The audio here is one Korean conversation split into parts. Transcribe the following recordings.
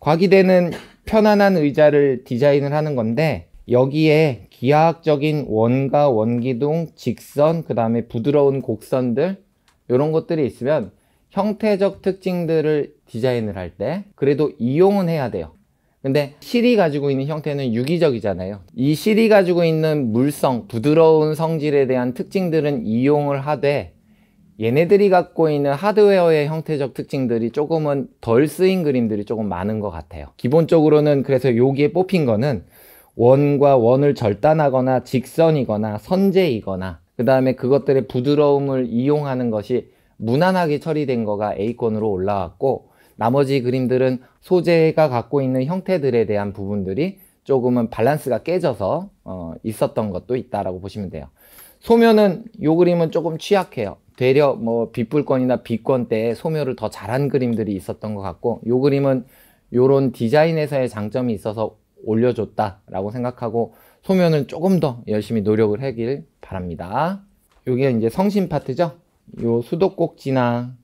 과기되는 편안한 의자를 디자인을 하는 건데 여기에 기하학적인 원과 원기둥, 직선, 그 다음에 부드러운 곡선들 이런 것들이 있으면 형태적 특징들을 디자인을 할 때 그래도 이용은 해야 돼요 근데 실이 가지고 있는 형태는 유기적이잖아요 이 실이 가지고 있는 물성, 부드러운 성질에 대한 특징들은 이용을 하되 얘네들이 갖고 있는 하드웨어의 형태적 특징들이 조금은 덜 쓰인 그림들이 조금 많은 것 같아요 기본적으로는 그래서 여기에 뽑힌 거는 원과 원을 절단하거나 직선이거나 선제이거나 그 다음에 그것들의 부드러움을 이용하는 것이 무난하게 처리된 거가 A권으로 올라왔고 나머지 그림들은 소재가 갖고 있는 형태들에 대한 부분들이 조금은 밸런스가 깨져서 어, 있었던 것도 있다라고 보시면 돼요 소면은 이 그림은 조금 취약해요 되려 뭐 빗불권이나 비권 때 소묘를 더 잘한 그림들이 있었던 것 같고 요 그림은 요런 디자인에서의 장점이 있어서 올려줬다라고 생각하고 소면은 조금 더 열심히 노력을 하길 바랍니다. 요게 이제 성신 파트죠. 요 수도꼭지나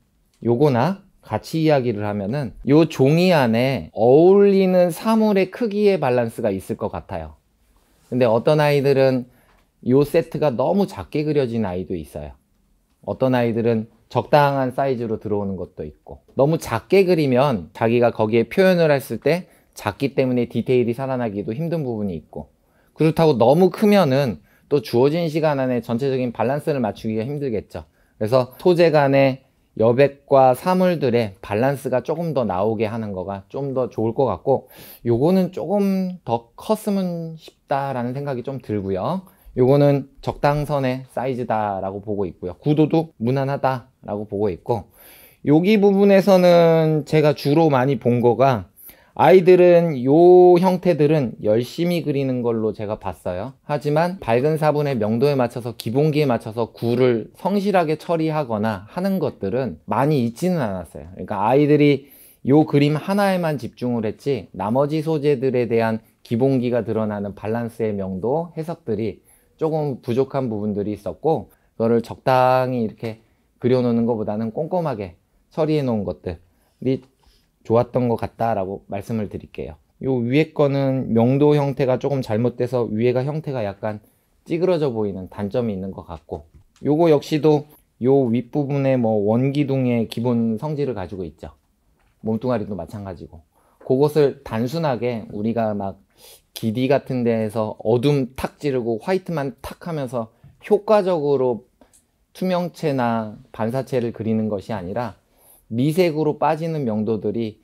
요거나 같이 이야기를 하면은 요 종이 안에 어울리는 사물의 크기의 밸런스가 있을 것 같아요. 근데 어떤 아이들은 요 세트가 너무 작게 그려진 아이도 있어요. 어떤 아이들은 적당한 사이즈로 들어오는 것도 있고 너무 작게 그리면 자기가 거기에 표현을 했을 때 작기 때문에 디테일이 살아나기도 힘든 부분이 있고 그렇다고 너무 크면은 또 주어진 시간 안에 전체적인 밸런스를 맞추기가 힘들겠죠 그래서 소재 간의 여백과 사물들의 밸런스가 조금 더 나오게 하는 거가 좀 더 좋을 것 같고 요거는 조금 더 컸으면 싶다라는 생각이 좀 들고요 요거는 적당선의 사이즈다라고 보고 있고요. 구도도 무난하다라고 보고 있고 여기 부분에서는 제가 주로 많이 본 거가 아이들은 요 형태들은 열심히 그리는 걸로 제가 봤어요. 하지만 밝은 사분의 명도에 맞춰서 기본기에 맞춰서 구를 성실하게 처리하거나 하는 것들은 많이 있지는 않았어요. 그러니까 아이들이 요 그림 하나에만 집중을 했지 나머지 소재들에 대한 기본기가 드러나는 밸런스의 명도 해석들이 조금 부족한 부분들이 있었고 그거를 적당히 이렇게 그려놓는 것보다는 꼼꼼하게 처리해 놓은 것들이 좋았던 것 같다라고 말씀을 드릴게요. 요 위에 거는 명도 형태가 조금 잘못돼서 위에가 형태가 약간 찌그러져 보이는 단점이 있는 것 같고 요거 역시도 요 윗부분에 뭐 원기둥의 기본 성질을 가지고 있죠. 몸뚱아리도 마찬가지고 그것을 단순하게 우리가 막 기디 같은 데에서 어둠 탁 찌르고 화이트만 탁 하면서 효과적으로 투명체나 반사체를 그리는 것이 아니라 미색으로 빠지는 명도들이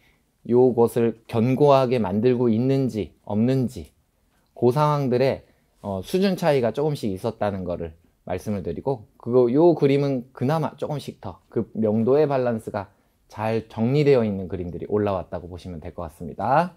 요것을 견고하게 만들고 있는지 없는지 그 상황들의 어, 수준 차이가 조금씩 있었다는 것을 말씀을 드리고 그거 요 그림은 그나마 조금씩 더 그 명도의 밸런스가 잘 정리되어 있는 그림들이 올라왔다고 보시면 될 것 같습니다.